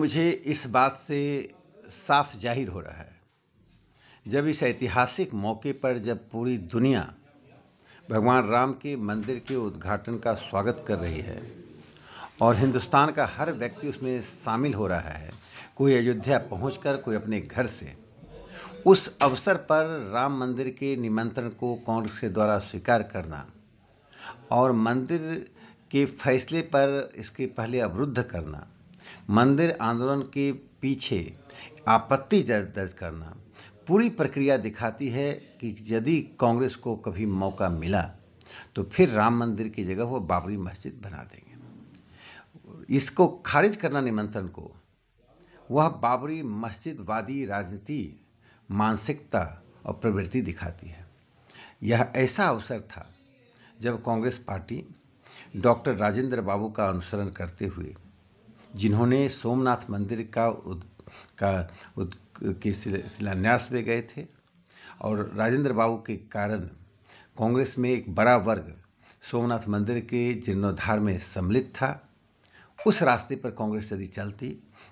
मुझे इस बात से साफ जाहिर हो रहा है जब इस ऐतिहासिक मौके पर जब पूरी दुनिया भगवान राम के मंदिर के उद्घाटन का स्वागत कर रही है और हिंदुस्तान का हर व्यक्ति उसमें शामिल हो रहा है कोई अयोध्या पहुंचकर कोई अपने घर से उस अवसर पर राम मंदिर के निमंत्रण को कांग्रेस के द्वारा स्वीकार करना और मंदिर के फैसले पर इसके पहले अवरुद्ध करना मंदिर आंदोलन के पीछे आपत्ति दर्ज करना पूरी प्रक्रिया दिखाती है कि यदि कांग्रेस को कभी मौका मिला तो फिर राम मंदिर की जगह वो बाबरी मस्जिद बना देंगे इसको खारिज करना निमंत्रण को वह बाबरी मस्जिदवादी राजनीति मानसिकता और प्रवृत्ति दिखाती है यह ऐसा अवसर था जब कांग्रेस पार्टी डॉक्टर राजेंद्र बाबू का अनुसरण करते हुए जिन्होंने सोमनाथ मंदिर का उद, का उद, के शिलान्यास में गए थे और राजेंद्र बाबू के कारण कांग्रेस में एक बड़ा वर्ग सोमनाथ मंदिर के जीर्णोद्धार में सम्मिलित था उस रास्ते पर कांग्रेस यदि चलती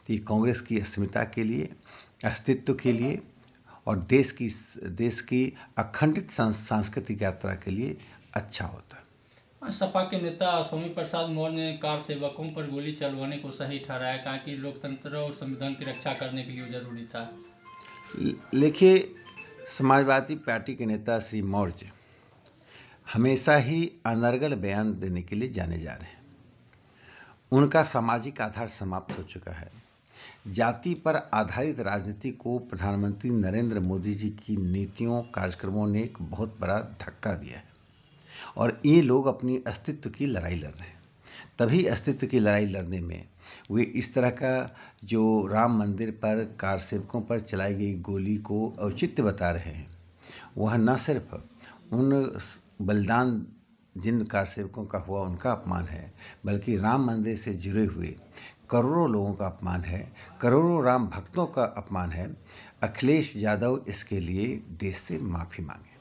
तो कांग्रेस की अस्मिता के लिए अस्तित्व के लिए और देश की देश की अखंडित सांस्कृतिक यात्रा के लिए अच्छा होता सपा के नेता स्वामी प्रसाद मौर्य ने कार सेवकों पर गोली चलवाने को सही ठहराया कहा कि लोकतंत्र और संविधान की रक्षा करने के लिए जरूरी था देखिए समाजवादी पार्टी के नेता श्री मौर्य हमेशा ही अनर्गल बयान देने के लिए जाने जा रहे हैं उनका सामाजिक आधार समाप्त हो चुका है जाति पर आधारित राजनीति को प्रधानमंत्री नरेंद्र मोदी जी की नीतियों कार्यक्रमों ने एक बहुत बड़ा धक्का दिया है और ये लोग अपनी अस्तित्व की लड़ाई लड़ रहे हैं तभी अस्तित्व की लड़ाई लड़ने में वे इस तरह का जो राम मंदिर पर कार सेवकों पर चलाई गई गोली को औचित्य बता रहे हैं वह न सिर्फ उन बलिदान जिन कार सेवकों का हुआ उनका अपमान है बल्कि राम मंदिर से जुड़े हुए करोड़ों लोगों का अपमान है करोड़ों राम भक्तों का अपमान है अखिलेश यादव इसके लिए देश से माफ़ी मांगे